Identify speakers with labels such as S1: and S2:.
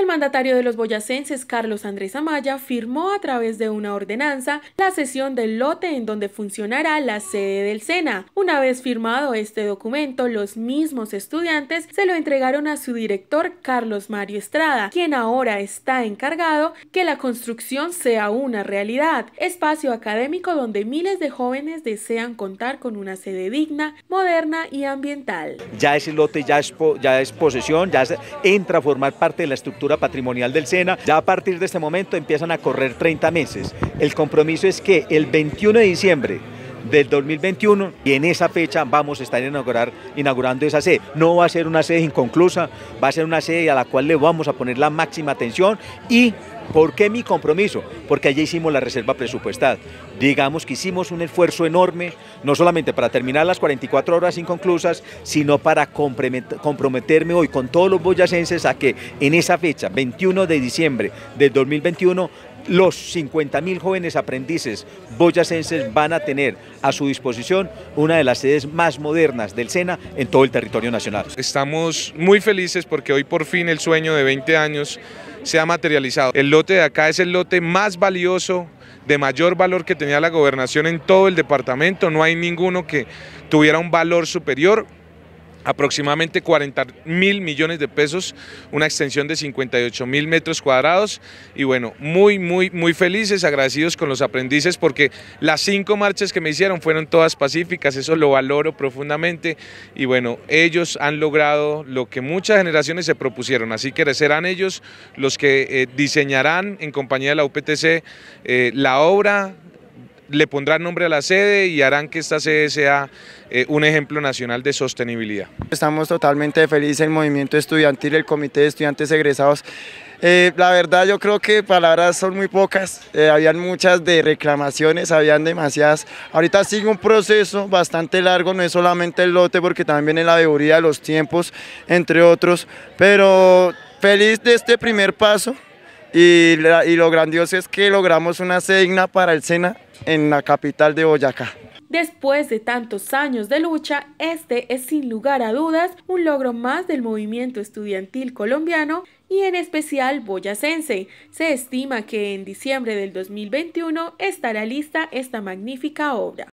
S1: El mandatario de los boyacenses, Carlos Andrés Amaya, firmó a través de una ordenanza la sesión del lote en donde funcionará la sede del SENA. Una vez firmado este documento, los mismos estudiantes se lo entregaron a su director, Carlos Mario Estrada, quien ahora está encargado que la construcción sea una realidad, espacio académico donde miles de jóvenes desean contar con una sede digna, moderna y ambiental.
S2: Ya ese lote ya es, posesión, ya entra a formar parte de la estructura patrimonial del SENA. Ya a partir de este momento empiezan a correr 30 meses. El compromiso es que el 21 de diciembre del 2021 y en esa fecha vamos a estar inaugurando esa sede. No va a ser una sede inconclusa, va a ser una sede a la cual le vamos a poner la máxima atención y ¿Por qué mi compromiso? Porque allí hicimos la reserva presupuestal. Digamos que hicimos un esfuerzo enorme, no solamente para terminar las 44 horas inconclusas, sino para comprometerme hoy con todos los boyacenses a que en esa fecha, 21 de diciembre del 2021, los 50.000 jóvenes aprendices boyacenses van a tener a su disposición una de las sedes más modernas del SENA en todo el territorio nacional.
S3: Estamos muy felices porque hoy por fin el sueño de 20 años se ha materializado lote de acá es el lote más valioso, de mayor valor que tenía la gobernación en todo el departamento, no hay ninguno que tuviera un valor superior, aproximadamente 40 mil millones de pesos, una extensión de 58 mil metros cuadrados y bueno, muy, muy, muy felices, agradecidos con los aprendices porque las cinco marchas que me hicieron fueron todas pacíficas, eso lo valoro profundamente y bueno, ellos han logrado lo que muchas generaciones se propusieron, así que serán ellos los que eh, diseñarán en compañía de la UPTC eh, la obra, le pondrán nombre a la sede y harán que esta sede sea eh, un ejemplo nacional de
S4: sostenibilidad. Estamos totalmente felices el movimiento estudiantil, el comité de estudiantes egresados. Eh, la verdad yo creo que palabras son muy pocas, eh, habían muchas de reclamaciones, habían demasiadas. Ahorita sigue un proceso bastante largo, no es solamente el lote porque también viene la de los tiempos, entre otros, pero feliz de este primer paso y, lo grandioso es que logramos una sede para el SENA en la capital de Boyacá.
S1: Después de tantos años de lucha, este es sin lugar a dudas un logro más del movimiento estudiantil colombiano y en especial boyacense. Se estima que en diciembre del 2021 estará lista esta magnífica obra.